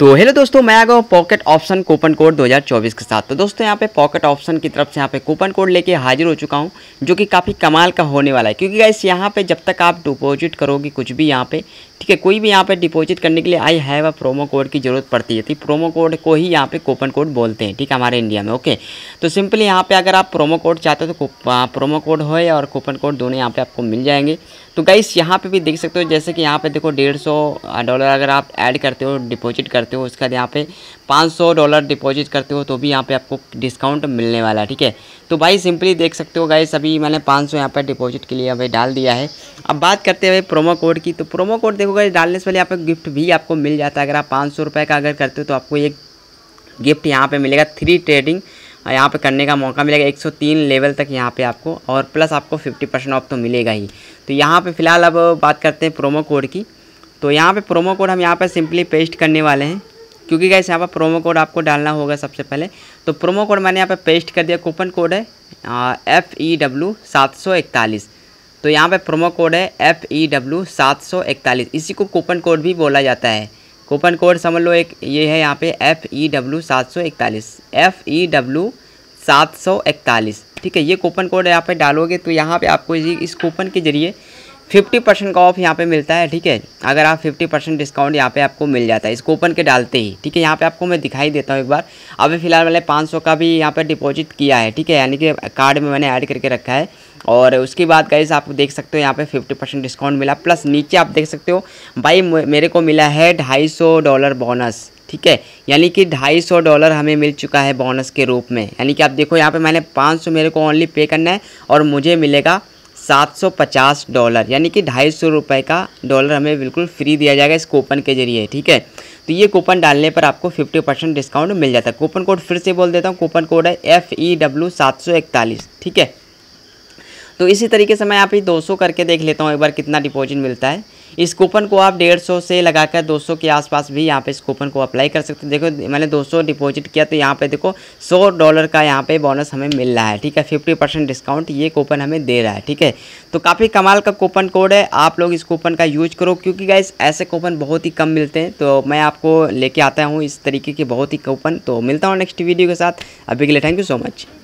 तो हेलो दोस्तों मैं आ गया पॉकेट ऑप्शन कूपन कोड 2024 के साथ तो दोस्तों यहाँ पे पॉकेट ऑप्शन की तरफ से यहाँ पे कूपन कोड लेके हाजिर हो चुका हूँ जो कि काफ़ी कमाल का होने वाला है क्योंकि गाइस यहाँ पे जब तक आप डिपॉजिट करोगे कुछ भी यहाँ पे ठीक है कोई भी यहाँ पे डिपॉजिट करने के लिए I have a promo code की जरूरत पड़ती है प्रोमो तो कोड को ही यहाँ पे कूपन कोड बोलते हैं ठीक है हमारे इंडिया में ओके तो सिंपली यहाँ पर अगर आप प्रोमो कोड चाहते हो तो प्रोमो कोड हो और कूपन कोड दोनों यहाँ पर आपको मिल जाएंगे तो गाइस यहाँ पर भी देख सकते हो जैसे कि यहाँ पर देखो डेढ़ डॉलर अगर आप ऐड करते हो डिपॉजिट करते करते हो उसके बाद यहाँ पे 500 डॉलर डिपॉजिट करते हो तो भी यहाँ पे आपको डिस्काउंट मिलने वाला है ठीक है तो भाई सिंपली देख सकते हो गाइस अभी मैंने 500 सौ यहाँ पर डिपॉजिट के लिए अभी डाल दिया है अब बात करते हुए प्रोमो कोड की तो प्रोमो कोड देखो गाइस डालने से पहले यहाँ पर गिफ्ट भी आपको मिल जाता है अगर आप पाँच का अगर करते हो तो आपको एक गिफ्ट यहाँ पर मिलेगा थ्री ट्रेडिंग यहाँ पे करने का मौका मिलेगा 103 लेवल तक यहाँ पे आपको और प्लस आपको 50 परसेंट ऑफ तो मिलेगा ही तो यहाँ पे फिलहाल अब बात करते हैं प्रोमो कोड की तो यहाँ पे प्रोमो कोड हम यहाँ पे सिंपली पेस्ट करने वाले हैं क्योंकि गैस यहाँ पर प्रोमो कोड आपको डालना होगा सबसे पहले तो प्रोमो कोड मैंने यहाँ पे पेस्ट कर दिया कूपन कोड है एफ़ ई डब्ल्यू सात सौ इकतालीस तो यहाँ पे प्रोमो कोड है एफ़ ई डब्ल्यू सात सौ इकतालीस इसी को कूपन कोड भी बोला जाता है कूपन कोड समझ लो एक ये है यहाँ पर एफ़ ई डब्ल्यू सात सौ इकतालीस एफ़ ई डब्ल्यू सात सौ इकतालीस ठीक है ये कूपन कोड यहाँ पर डालोगे तो यहाँ पर आपको इस कूपन के ज़रिए फिफ्टी परसेंट का ऑफ यहाँ पे मिलता है ठीक है अगर आप फिफ्टी परसेंट डिस्काउंट यहाँ पे आपको मिल जाता है इस कूपन के डालते ही ठीक है यहाँ पे आपको मैं दिखाई देता हूँ एक बार अभी फिलहाल मैंने पाँच सौ का भी यहाँ पे डिपॉजिट किया है ठीक है यानी कि कार्ड में मैंने ऐड करके रखा है और उसके बाद गाइस आप देख सकते हो यहाँ पे फिफ्टी परसेंट डिस्काउंट मिला प्लस नीचे आप देख सकते हो भाई मेरे को मिला है ढाई सौ डॉलर बोनस ठीक है यानी कि ढाई सौ डॉलर हमें मिल चुका है बोनस के रूप में यानी कि आप देखो यहाँ पे मैंने सौ मेरे को ओनली पे करना है और मुझे मिलेगा 750 डॉलर यानी कि ढाई सौ रुपये का डॉलर हमें बिल्कुल फ्री दिया जाएगा इस कूपन के जरिए ठीक है तो ये कूपन डालने पर आपको 50 परसेंट डिस्काउंट मिल जाता है कूपन कोड फिर से बोल देता हूँ कूपन कोड है एफ़ ई डब्ल्यू सात सौ इकतालीस ठीक है तो इसी तरीके से मैं यहाँ पे 200 करके देख लेता हूँ एक बार कितना डिपॉजिट मिलता है इस कूपन को आप डेढ़ सौ से लगाकर दो सौ के आसपास भी यहाँ पे इस कूपन को अप्लाई कर सकते हैं देखो मैंने दो सौ डिपोजिट किया तो यहाँ पे देखो सौ डॉलर का यहाँ पे बोनस हमें मिल रहा है ठीक है फिफ्टी परसेंट डिस्काउंट ये कूपन हमें दे रहा है ठीक है तो काफ़ी कमाल का कूपन कोड है आप लोग इस कूपन का यूज करो क्योंकि गाइस ऐसे कूपन बहुत ही कम मिलते हैं तो मैं आपको लेके आता हूँ इस तरीके के बहुत ही कूपन तो मिलता हूँ नेक्स्ट वीडियो के साथ अभी के लिए थैंक यू सो मच